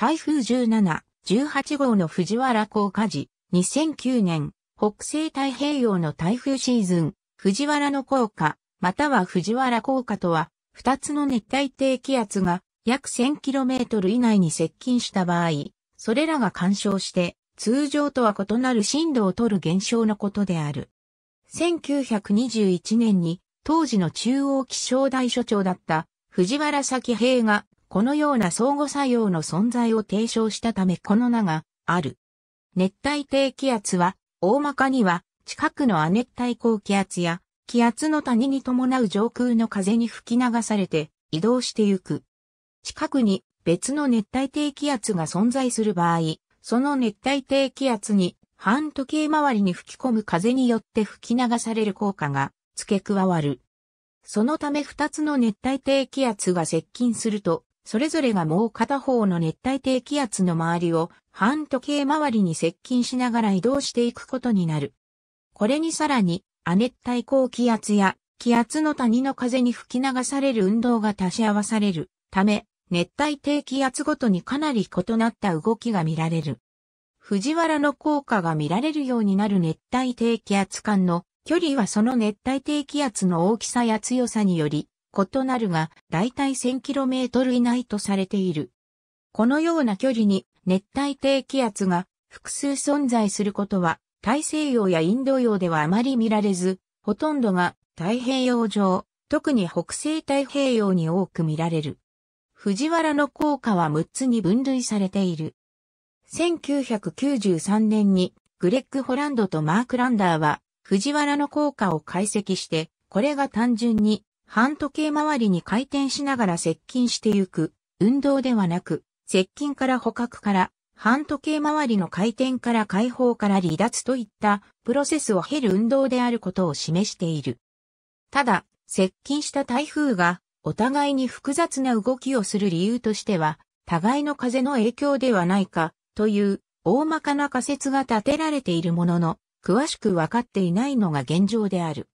台風17、18号の藤原高火事、2009年、北西太平洋の台風シーズン、藤原の高火、または藤原高火とは、二つの熱帯低気圧が約 1000km 以内に接近した場合、それらが干渉して、通常とは異なる震度を取る現象のことである。1921年に、当時の中央気象台所長だった藤原崎平がこのような相互作用の存在を提唱したためこの名がある。熱帯低気圧は、大まかには、近くの亜熱帯高気圧や、気圧の谷に伴う上空の風に吹き流されて、移動してゆく。近くに別の熱帯低気圧が存在する場合、その熱帯低気圧に半時計回りに吹き込む風によって吹き流される効果が付け加わる。そのため二つの熱帯低気圧が接近すると、それぞれがもう片方の熱帯低気圧の周りを半時計回りに接近しながら移動していくことになる。これにさらに、亜熱帯高気圧や気圧の谷の風に吹き流される運動が足し合わされるため、熱帯低気圧ごとにかなり異なった動きが見られる。藤原の効果が見られるようになる熱帯低気圧間の距離はその熱帯低気圧の大きさや強さにより異なるが、だいたい 1000km 以内とされている。このような距離に熱帯低気圧が複数存在することは、大西洋やインド洋ではあまり見られず、ほとんどが太平洋上、特に北西太平洋に多く見られる。藤原の効果は6つに分類されている。1993年にグレッグ・ホランドとマーク・ランダーは藤原の効果を解析して、これが単純に半時計回りに回転しながら接近してゆく、運動ではなく、接近から捕獲から、半時計回りの回転から解放から離脱といったプロセスを経る運動であることを示している。ただ、接近した台風がお互いに複雑な動きをする理由としては、互いの風の影響ではないかという大まかな仮説が立てられているものの、詳しくわかっていないのが現状である。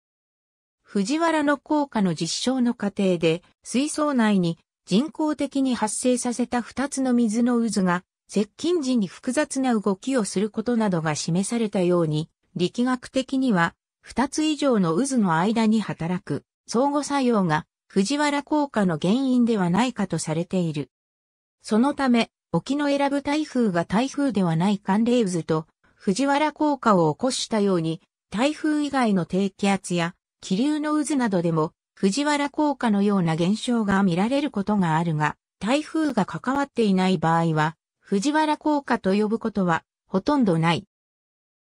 藤原の効果の実証の過程で、水槽内に人工的に発生させた2つの水の渦が、接近時に複雑な動きをすることなどが示されたように、力学的には、二つ以上の渦の間に働く相互作用が藤原効果の原因ではないかとされている。そのため、沖の選ぶ台風が台風ではない寒冷渦と藤原効果を起こしたように、台風以外の低気圧や気流の渦などでも藤原効果のような現象が見られることがあるが、台風が関わっていない場合は、藤原効果と呼ぶことはほとんどない。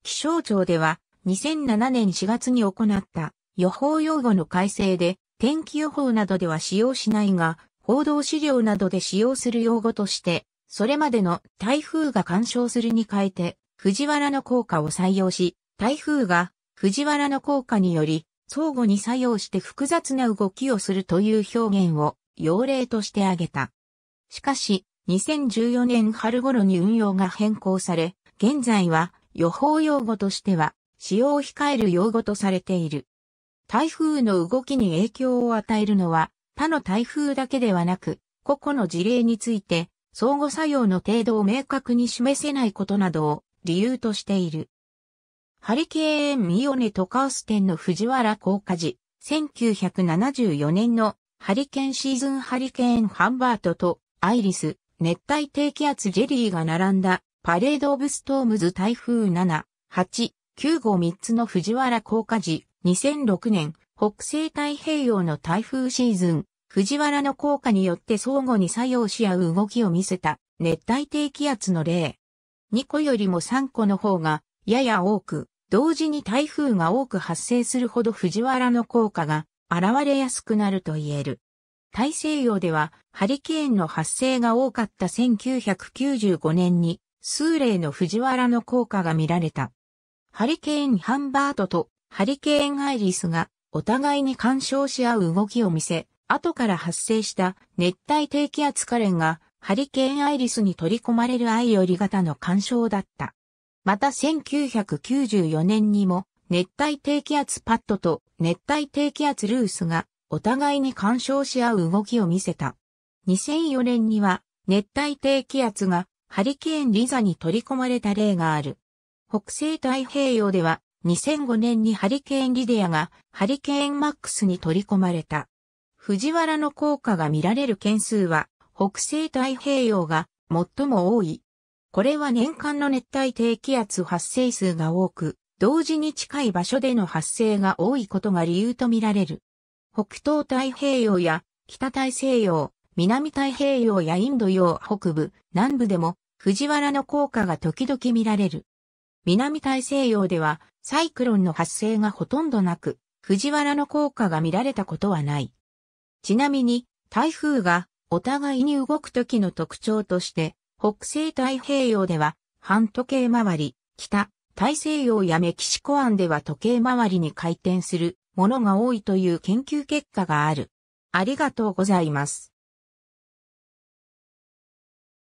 気象庁では2007年4月に行った予報用語の改正で、天気予報などでは使用しないが、報道資料などで使用する用語として、それまでの台風が干渉するに変えて、藤原の効果を採用し、台風が藤原の効果により相互に作用して複雑な動きをするという表現を用例として挙げた。しかし、2014年春頃に運用が変更され、現在は予報用語としては使用を控える用語とされている。台風の動きに影響を与えるのは他の台風だけではなく、個々の事例について相互作用の程度を明確に示せないことなどを理由としている。ハリケーン・ミオネ・トカウステンの藤原効果寺、1974年のハリケーンシーズンハリケーン・ハンバートとアイリス、熱帯低気圧ジェリーが並んだパレード・オブ・ストームズ台風7、8、9号3つの藤原効果寺、2006年、北西太平洋の台風シーズン、藤原の効果によって相互に作用し合う動きを見せた熱帯低気圧の例。2個よりも3個の方がやや多く、同時に台風が多く発生するほど藤原の効果が現れやすくなると言える。大西洋ではハリケーンの発生が多かった1995年に数例の藤原の効果が見られた。ハリケーンハンバートとハリケーンアイリスがお互いに干渉し合う動きを見せ、後から発生した熱帯低気圧カレンがハリケーンアイリスに取り込まれる愛より型の干渉だった。また1994年にも熱帯低気圧パッドと熱帯低気圧ルースがお互いに干渉し合う動きを見せた。2004年には熱帯低気圧がハリケーンリザに取り込まれた例がある。北西太平洋では2005年にハリケーンリディアがハリケーンマックスに取り込まれた。藤原の効果が見られる件数は北西太平洋が最も多い。これは年間の熱帯低気圧発生数が多く、同時に近い場所での発生が多いことが理由とみられる。北東太平洋や北大西洋、南太平洋やインド洋北部、南部でも藤原の効果が時々見られる。南大西洋ではサイクロンの発生がほとんどなく、藤原の効果が見られたことはない。ちなみに、台風がお互いに動く時の特徴として、北西太平洋では半時計回り、北、大西洋やメキシコ湾では時計回りに回転するものが多いという研究結果がある。ありがとうございます。